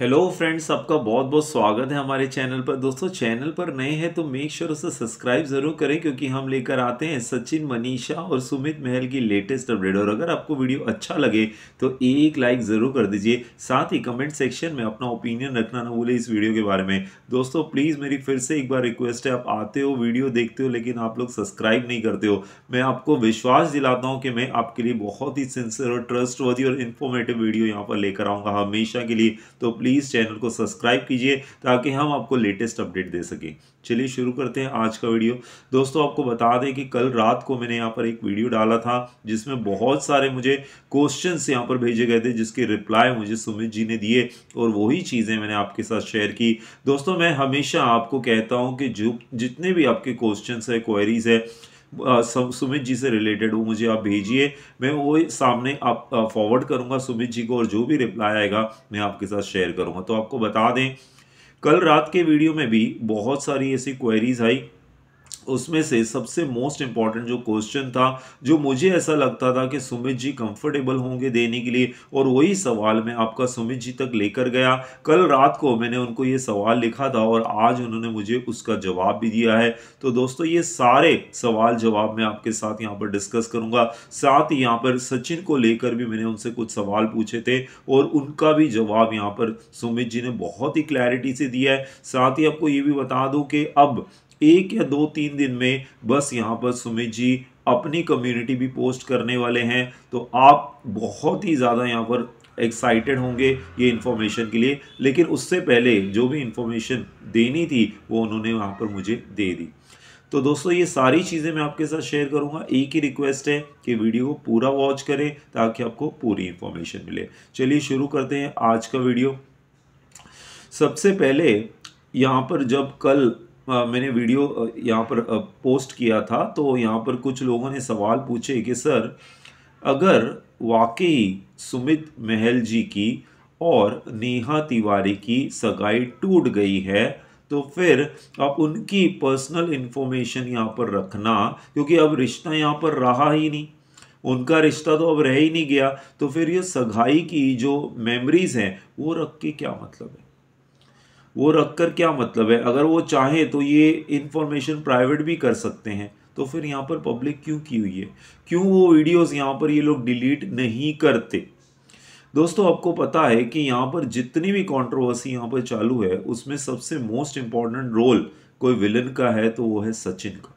hello friends आपका बहुत बहुत स्वागत है हमारे चैनल पर दोस्तों चैनल पर नए हैं तो मेक श्योर उसे सब्सक्राइब ज़रूर करें क्योंकि हम लेकर आते हैं सचिन मनीषा और सुमित महल की लेटेस्ट अपडेट और अगर आपको वीडियो अच्छा लगे तो एक लाइक ज़रूर कर दीजिए साथ ही कमेंट सेक्शन में अपना ओपिनियन रखना ना भूलें इस वीडियो के बारे में दोस्तों प्लीज़ मेरी फिर से एक बार रिक्वेस्ट है आप आते हो वीडियो देखते हो लेकिन आप लोग सब्सक्राइब नहीं करते हो मैं आपको विश्वास दिलाता हूँ कि मैं आपके लिए बहुत ही सिंसियर और ट्रस्ट और इन्फॉर्मेटिव वीडियो यहाँ पर लेकर आऊँगा हमेशा के लिए तो प्लीज़ चैनल को सब्सक्राइब कीजिए ताकि हम आपको लेटेस्ट अपडेट दे सकें चलिए शुरू करते हैं आज का वीडियो दोस्तों आपको बता दें कि कल रात को मैंने यहाँ पर एक वीडियो डाला था जिसमें बहुत सारे मुझे क्वेश्चन यहाँ पर भेजे गए थे जिसके रिप्लाई मुझे सुमित जी ने दिए और वही चीज़ें मैंने आपके साथ शेयर की दोस्तों मैं हमेशा आपको कहता हूँ कि जो जितने भी आपके क्वेश्चन है क्वेरीज है सुमित जी से रिलेटेड वो मुझे आप भेजिए मैं वो सामने आप फॉरवर्ड करूंगा सुमित जी को और जो भी रिप्लाई आएगा मैं आपके साथ शेयर करूंगा तो आपको बता दें कल रात के वीडियो में भी बहुत सारी ऐसी क्वेरीज आई उसमें से सबसे मोस्ट इम्पॉर्टेंट जो क्वेश्चन था जो मुझे ऐसा लगता था कि सुमित जी कंफर्टेबल होंगे देने के लिए और वही सवाल मैं आपका सुमित जी तक लेकर गया कल रात को मैंने उनको ये सवाल लिखा था और आज उन्होंने मुझे उसका जवाब भी दिया है तो दोस्तों ये सारे सवाल जवाब मैं आपके साथ यहाँ पर डिस्कस करूँगा साथ ही यहाँ पर सचिन को लेकर भी मैंने उनसे कुछ सवाल पूछे थे और उनका भी जवाब यहाँ पर सुमित जी ने बहुत ही क्लैरिटी से दिया है साथ ही आपको ये भी बता दूँ कि अब एक या दो तीन दिन में बस यहाँ पर सुमित जी अपनी कम्युनिटी भी पोस्ट करने वाले हैं तो आप बहुत ही ज़्यादा यहाँ पर एक्साइटेड होंगे ये इन्फॉर्मेशन के लिए लेकिन उससे पहले जो भी इन्फॉर्मेशन देनी थी वो उन्होंने वहाँ पर मुझे दे दी तो दोस्तों ये सारी चीज़ें मैं आपके साथ शेयर करूँगा एक ही रिक्वेस्ट है कि वीडियो को पूरा वॉच करें ताकि आपको पूरी इन्फॉर्मेशन मिले चलिए शुरू करते हैं आज का वीडियो सबसे पहले यहाँ पर जब कल मैंने वीडियो यहाँ पर पोस्ट किया था तो यहाँ पर कुछ लोगों ने सवाल पूछे कि सर अगर वाकई सुमित महल जी की और नेहा तिवारी की सगाई टूट गई है तो फिर आप उनकी पर्सनल इन्फॉर्मेशन यहाँ पर रखना क्योंकि अब रिश्ता यहाँ पर रहा ही नहीं उनका रिश्ता तो अब रह ही नहीं गया तो फिर ये सगाई की जो मेमोरीज़ हैं वो रख के क्या मतलब है वो रख कर क्या मतलब है अगर वो चाहे तो ये इन्फॉर्मेशन प्राइवेट भी कर सकते हैं तो फिर यहाँ पर पब्लिक क्यों की हुई है क्यों वो वीडियोस यहाँ पर ये लोग डिलीट नहीं करते दोस्तों आपको पता है कि यहाँ पर जितनी भी कंट्रोवर्सी यहाँ पर चालू है उसमें सबसे मोस्ट इम्पॉर्टेंट रोल कोई विलन का है तो वो है सचिन का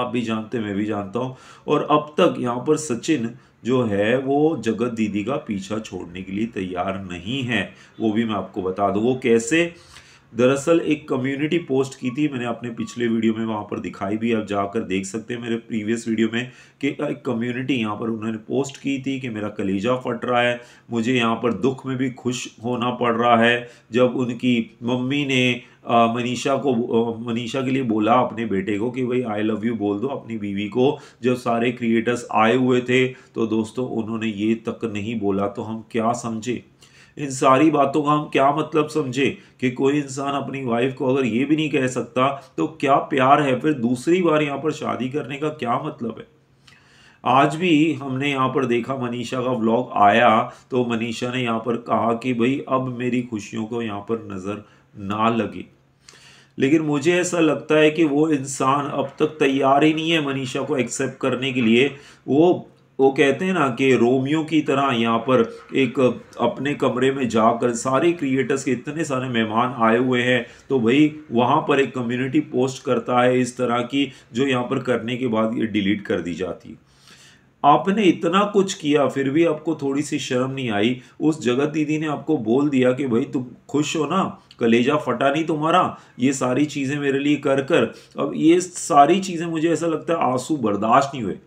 आप भी जानते मैं भी जानता हूँ और अब तक यहाँ पर सचिन जो है वो जगत दीदी का पीछा छोड़ने के लिए तैयार नहीं है वो भी मैं आपको बता दूँ वो कैसे दरअसल एक कम्युनिटी पोस्ट की थी मैंने अपने पिछले वीडियो में वहाँ पर दिखाई भी आप जाकर देख सकते हैं मेरे प्रीवियस वीडियो में कि एक कम्युनिटी यहाँ पर उन्होंने पोस्ट की थी कि मेरा कलेजा फट रहा है मुझे यहाँ पर दुख में भी खुश होना पड़ रहा है जब उनकी मम्मी ने मनीषा को मनीषा के लिए बोला अपने बेटे को कि भाई आई लव यू बोल दो अपनी बीवी को जब सारे क्रिएटर्स आए हुए थे तो दोस्तों उन्होंने ये तक नहीं बोला तो हम क्या समझे इन सारी बातों का हम क्या मतलब समझे कि कोई इंसान अपनी वाइफ को अगर ये भी नहीं कह सकता तो क्या प्यार है फिर दूसरी बार यहाँ पर शादी करने का क्या मतलब है आज भी हमने यहाँ पर देखा मनीषा का व्लॉग आया तो मनीषा ने यहाँ पर कहा कि भाई अब मेरी खुशियों को यहाँ पर नज़र ना लगे लेकिन मुझे ऐसा लगता है कि वो इंसान अब तक तैयार ही नहीं है मनीषा को एक्सेप्ट करने के लिए वो वो कहते हैं ना कि रोमियो की तरह यहाँ पर एक अपने कमरे में जाकर सारे क्रिएटर्स के इतने सारे मेहमान आए हुए हैं तो भाई वहाँ पर एक कम्युनिटी पोस्ट करता है इस तरह की जो यहाँ पर करने के बाद ये डिलीट कर दी जाती आपने इतना कुछ किया फिर भी आपको थोड़ी सी शर्म नहीं आई उस जगत दीदी ने आपको बोल दिया कि भाई तुम खुश हो ना कलेजा फटा नहीं तुम्हारा ये सारी चीज़ें मेरे लिए कर कर अब ये सारी चीज़ें मुझे ऐसा लगता है आंसू बर्दाश्त नहीं हुए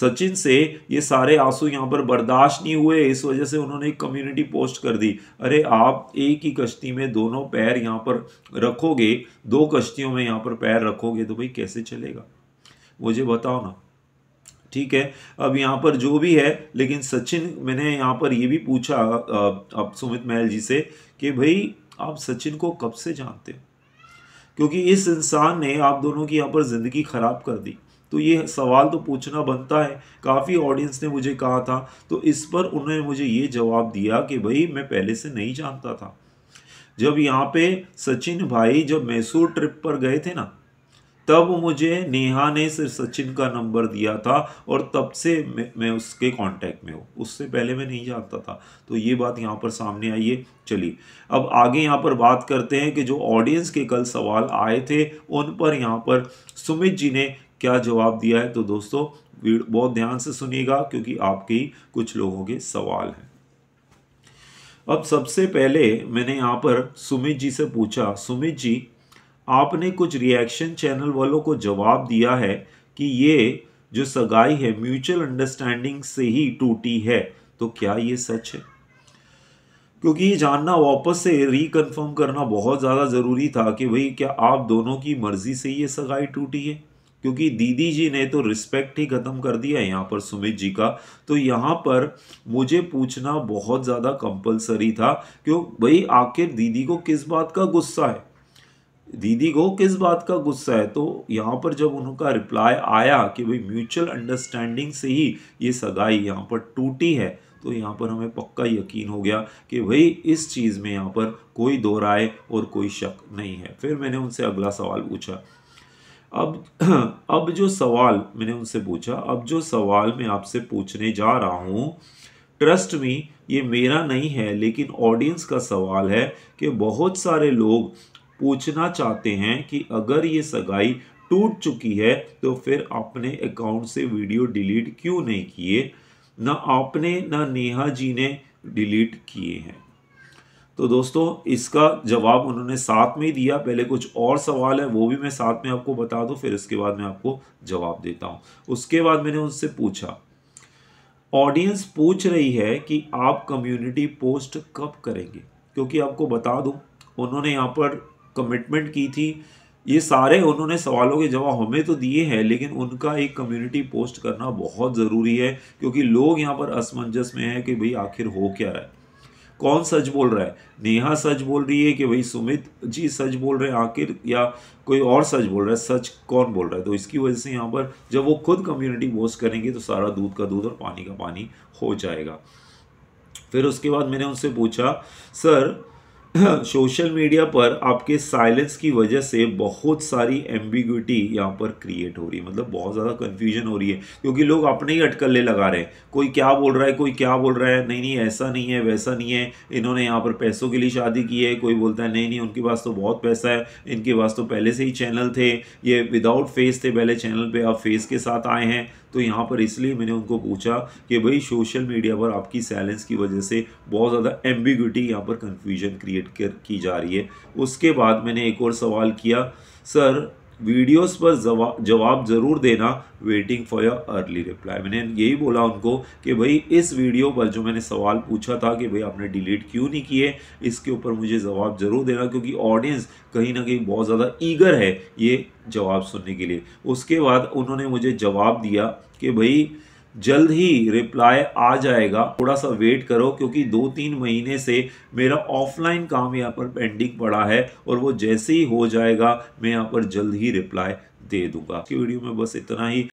सचिन से ये सारे आंसू यहाँ पर बर्दाश्त नहीं हुए इस वजह से उन्होंने एक कम्युनिटी पोस्ट कर दी अरे आप एक ही कश्ती में दोनों पैर यहाँ पर रखोगे दो कश्तियों में यहाँ पर पैर रखोगे तो भाई कैसे चलेगा मुझे बताओ ना ठीक है अब यहाँ पर जो भी है लेकिन सचिन मैंने यहाँ पर ये भी पूछा अब सुमित महल जी से कि भाई आप सचिन को कब से जानते हो क्योंकि इस इंसान ने आप दोनों की यहाँ पर ज़िंदगी ख़राब कर दी तो ये सवाल तो पूछना बनता है काफ़ी ऑडियंस ने मुझे कहा था तो इस पर उन्होंने मुझे ये जवाब दिया कि भाई मैं पहले से नहीं जानता था जब यहाँ पे सचिन भाई जब मैसूर ट्रिप पर गए थे ना तब मुझे नेहा ने सिर्फ सचिन का नंबर दिया था और तब से मैं, मैं उसके कांटेक्ट में हूँ उससे पहले मैं नहीं जानता था तो ये बात यहाँ पर सामने आई है चलिए अब आगे यहाँ पर बात करते हैं कि जो ऑडियंस के कल सवाल आए थे उन पर यहाँ पर सुमित जी ने क्या जवाब दिया है तो दोस्तों बहुत ध्यान से सुनिएगा क्योंकि आपके ही कुछ लोगों के सवाल हैं अब सबसे पहले मैंने यहाँ पर सुमित जी से पूछा सुमित जी आपने कुछ रिएक्शन चैनल वालों को जवाब दिया है कि ये जो सगाई है म्यूचुअल अंडरस्टैंडिंग से ही टूटी है तो क्या ये सच है क्योंकि ये जानना वापस से रिकन्फर्म करना बहुत ज़्यादा ज़रूरी था कि भाई क्या आप दोनों की मर्ज़ी से ये सगाई टूटी है क्योंकि दीदी जी ने तो रिस्पेक्ट ही ख़त्म कर दिया है यहाँ पर सुमित जी का तो यहाँ पर मुझे पूछना बहुत ज़्यादा कंपलसरी था क्यों भाई आखिर दीदी को किस बात का गुस्सा है दीदी को किस बात का गुस्सा है तो यहाँ पर जब उनका रिप्लाई आया कि भाई म्यूचुअल अंडरस्टैंडिंग से ही ये सगाई यहाँ पर टूटी है तो यहाँ पर हमें पक्का यकीन हो गया कि भाई इस चीज़ में यहाँ पर कोई दो राय और कोई शक नहीं है फिर मैंने उनसे अगला सवाल पूछा अब अब जो सवाल मैंने उनसे पूछा अब जो सवाल मैं आपसे पूछने जा रहा हूँ ट्रस्ट में ये मेरा नहीं है लेकिन ऑडियंस का सवाल है कि बहुत सारे लोग पूछना चाहते हैं कि अगर ये सगाई टूट चुकी है तो फिर आपने अकाउंट से वीडियो डिलीट क्यों नहीं किए ना आपने ना नेहा जी ने डिलीट किए हैं तो दोस्तों इसका जवाब उन्होंने साथ में ही दिया पहले कुछ और सवाल है वो भी मैं साथ में आपको बता दूं फिर इसके बाद मैं आपको जवाब देता हूं उसके बाद मैंने उनसे पूछा ऑडियंस पूछ रही है कि आप कम्युनिटी पोस्ट कब करेंगे क्योंकि आपको बता दूं उन्होंने यहाँ पर कमिटमेंट की थी ये सारे उन्होंने सवालों के जवाब हमें तो दिए हैं लेकिन उनका एक कम्युनिटी पोस्ट करना बहुत ज़रूरी है क्योंकि लोग यहाँ पर असमंजस में है कि भाई आखिर हो क्या रहा है कौन सच बोल रहा है नेहा सच बोल रही है कि भाई सुमित जी सच बोल रहे हैं आखिर या कोई और सच बोल रहा है सच कौन बोल रहा है तो इसकी वजह से यहाँ पर जब वो खुद कम्युनिटी पोस्ट करेंगे तो सारा दूध का दूध और पानी का पानी हो जाएगा फिर उसके बाद मैंने उनसे पूछा सर सोशल मीडिया पर आपके साइलेंस की वजह से बहुत सारी एम्बिग्यूटी यहाँ पर क्रिएट हो रही है मतलब बहुत ज़्यादा कन्फ्यूजन हो रही है क्योंकि लोग अपने ही अटकले लगा रहे हैं कोई क्या बोल रहा है कोई क्या बोल रहा है नहीं नहीं ऐसा नहीं है वैसा नहीं है इन्होंने यहाँ पर पैसों के लिए शादी की है कोई बोलता है नहीं नहीं उनके पास तो बहुत पैसा है इनके पास तो पहले से ही चैनल थे ये विदाउट फेस थे पहले चैनल पर आप फेस के साथ आए हैं तो यहाँ पर इसलिए मैंने उनको पूछा कि भाई सोशल मीडिया पर आपकी साइलेंस की वजह से बहुत ज़्यादा एम्बिग्यूटी यहाँ पर कन्फ्यूजन क्रिएट अपडेट कर की जा रही है उसके बाद मैंने एक और सवाल किया सर वीडियोस पर जवाब ज़रूर देना waiting for your early reply मैंने यही बोला उनको कि भाई इस वीडियो पर जो मैंने सवाल पूछा था कि भाई आपने डिलीट क्यों नहीं किए इसके ऊपर मुझे जवाब ज़रूर देना क्योंकि ऑडियंस कहीं ना कहीं बहुत ज़्यादा ईगर है ये जवाब सुनने के लिए उसके बाद उन्होंने मुझे जवाब दिया कि भाई जल्द ही रिप्लाई आ जाएगा थोड़ा सा वेट करो क्योंकि दो तीन महीने से मेरा ऑफलाइन काम यहाँ पर पेंडिंग पड़ा है और वो जैसे ही हो जाएगा मैं यहाँ पर जल्द ही रिप्लाई दे दूंगा वीडियो में बस इतना ही